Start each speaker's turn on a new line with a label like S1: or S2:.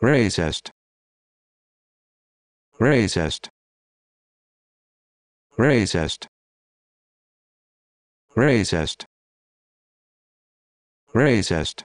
S1: racist racist racist racist racist